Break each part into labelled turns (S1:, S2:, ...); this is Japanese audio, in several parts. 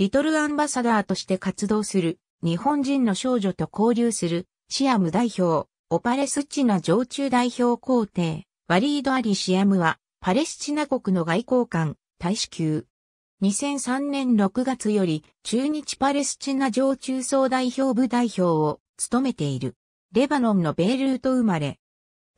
S1: リトルアンバサダーとして活動する、日本人の少女と交流する、シアム代表、オパレスチナ常駐代表皇帝、ワリード・アリ・シアムは、パレスチナ国の外交官、大使級。2003年6月より、中日パレスチナ常駐総代表部代表を務めている。レバノンのベイルート生まれ。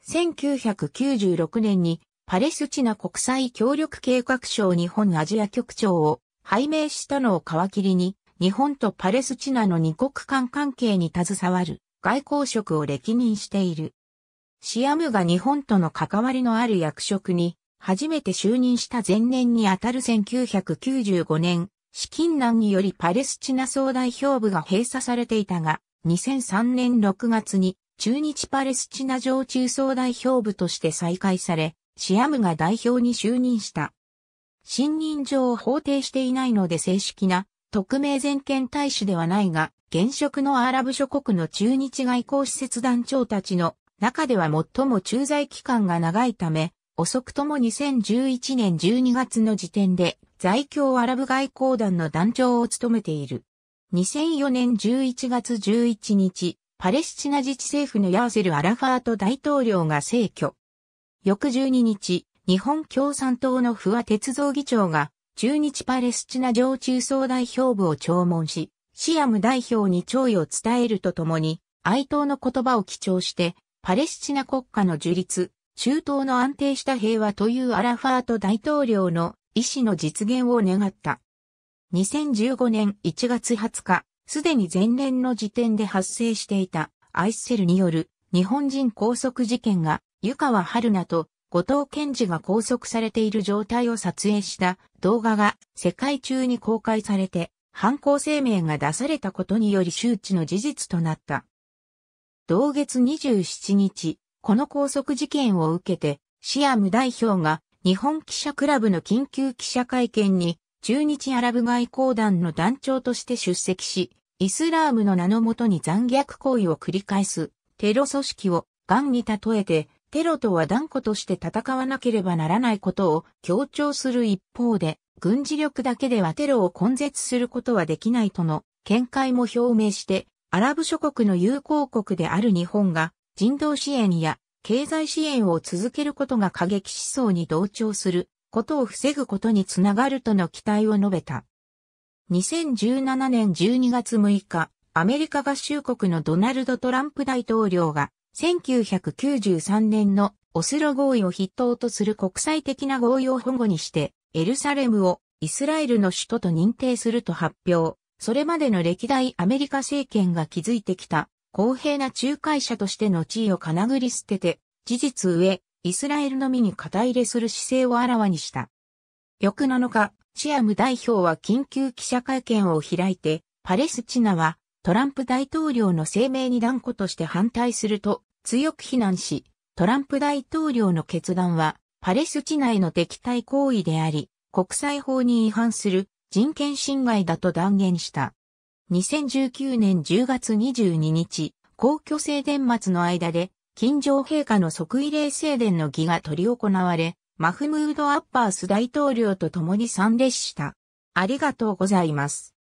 S1: 1996年に、パレスチナ国際協力計画省日本アジア局長を拝命したのを皮切りに、日本とパレスチナの二国間関係に携わる外交職を歴任している。シアムが日本との関わりのある役職に、初めて就任した前年にあたる1995年、資金難によりパレスチナ総代表部が閉鎖されていたが、2003年6月に中日パレスチナ上中総代表部として再開され、シアムが代表に就任した。信任状を法定していないので正式な特命全権大使ではないが、現職のアラブ諸国の中日外交施設団長たちの中では最も駐在期間が長いため、遅くとも2011年12月の時点で在京アラブ外交団の団長を務めている。2004年11月11日、パレスチナ自治政府のヤーセル・アラファート大統領が逝去。翌12日、日本共産党の不破鉄道議長が、中日パレスチナ上中総代表部を聴聞し、シアム代表に弔意を伝えるとともに、哀悼の言葉を記帳して、パレスチナ国家の樹立、中東の安定した平和というアラファート大統領の意思の実現を願った。2015年1月20日、すでに前年の時点で発生していたアイスセルによる日本人拘束事件が湯川春菜と後藤健二が拘束されている状態を撮影した動画が世界中に公開されて、犯行声明が出されたことにより周知の事実となった。同月27日、この拘束事件を受けて、シアム代表が日本記者クラブの緊急記者会見に中日アラブ外交団の団長として出席し、イスラームの名のもとに残虐行為を繰り返すテロ組織を癌に例えてテロとは断固として戦わなければならないことを強調する一方で、軍事力だけではテロを根絶することはできないとの見解も表明して、アラブ諸国の友好国である日本が人道支援や経済支援を続けることが過激思想に同調することを防ぐことにつながるとの期待を述べた。2017年12月6日、アメリカ合衆国のドナルド・トランプ大統領が1993年のオスロ合意を筆頭とする国際的な合意を保護にして、エルサレムをイスラエルの首都と認定すると発表。それまでの歴代アメリカ政権が築いてきた公平な仲介者としての地位をかなぐり捨てて、事実上、イスラエルのみに肩入れする姿勢をあらわにした。翌7日、シアム代表は緊急記者会見を開いて、パレスチナはトランプ大統領の声明に断固として反対すると強く非難し、トランプ大統領の決断はパレスチナへの敵対行為であり、国際法に違反する人権侵害だと断言した。2019年10月22日、皇居聖殿末の間で、金城陛下の即位礼正殿の儀が執り行われ、マフムード・アッパース大統領と共に参列した。ありがとうございます。